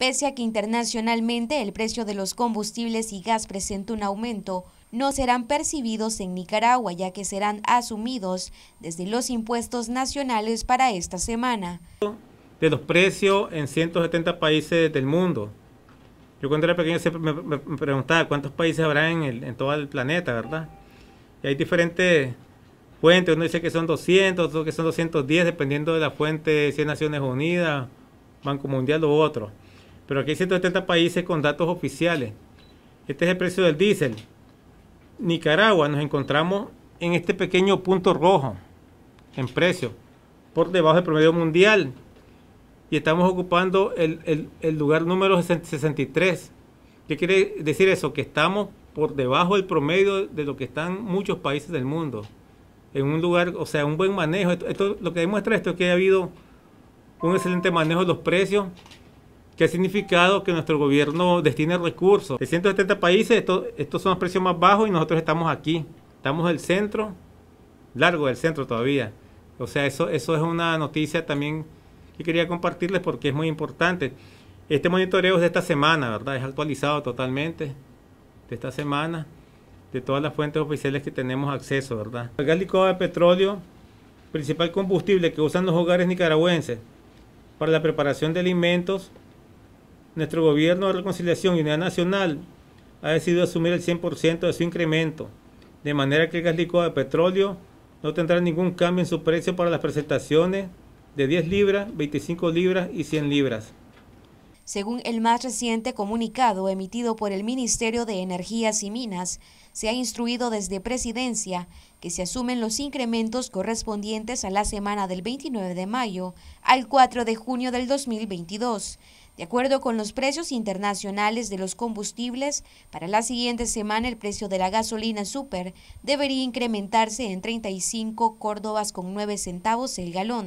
Pese a que internacionalmente el precio de los combustibles y gas presenta un aumento, no serán percibidos en Nicaragua ya que serán asumidos desde los impuestos nacionales para esta semana. De los precios en 170 países del mundo. Yo cuando era pequeño siempre me, preguntaba cuántos países habrá en, el, en todo el planeta, ¿verdad? Y hay diferentes fuentes, uno dice que son 200, otro que son 210, dependiendo de la fuente, si es Naciones Unidas, Banco Mundial u otro. Pero aquí hay 170 países con datos oficiales. Este es el precio del diésel. Nicaragua nos encontramos en este pequeño punto rojo en precio, por debajo del promedio mundial. Y estamos ocupando el, lugar número 63. ¿Qué quiere decir eso? Que estamos por debajo del promedio de lo que están muchos países del mundo. En un lugar, o sea, un buen manejo. Esto, lo que demuestra esto es que ha habido un excelente manejo de los precios que ha significado que nuestro gobierno destine recursos. De 170 países, estos son los precios más bajos y nosotros estamos aquí. Estamos el centro, largo del centro todavía. O sea, eso, eso es una noticia también que quería compartirles porque es muy importante. Este monitoreo es de esta semana, ¿verdad? Es actualizado totalmente de esta semana, de todas las fuentes oficiales que tenemos acceso, ¿verdad? El gas licuado de petróleo, principal combustible que usan los hogares nicaragüenses para la preparación de alimentos, nuestro gobierno de reconciliación y unidad nacional ha decidido asumir el 100% de su incremento, de manera que el gas licuado de petróleo no tendrá ningún cambio en su precio para las presentaciones de 10 libras, 25 libras y 100 libras. Según el más reciente comunicado emitido por el Ministerio de Energías y Minas, se ha instruido desde Presidencia que se asumen los incrementos correspondientes a la semana del 29 de mayo al 4 de junio del 2022, de acuerdo con los precios internacionales de los combustibles, para la siguiente semana el precio de la gasolina super debería incrementarse en 35 córdobas con 9 centavos el galón,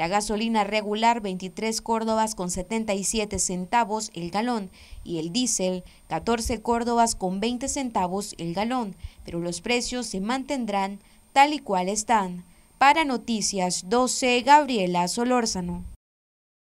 la gasolina regular 23 córdobas con 77 centavos el galón y el diésel 14 córdobas con 20 centavos el galón, pero los precios se mantendrán tal y cual están. Para Noticias 12, Gabriela Solórzano.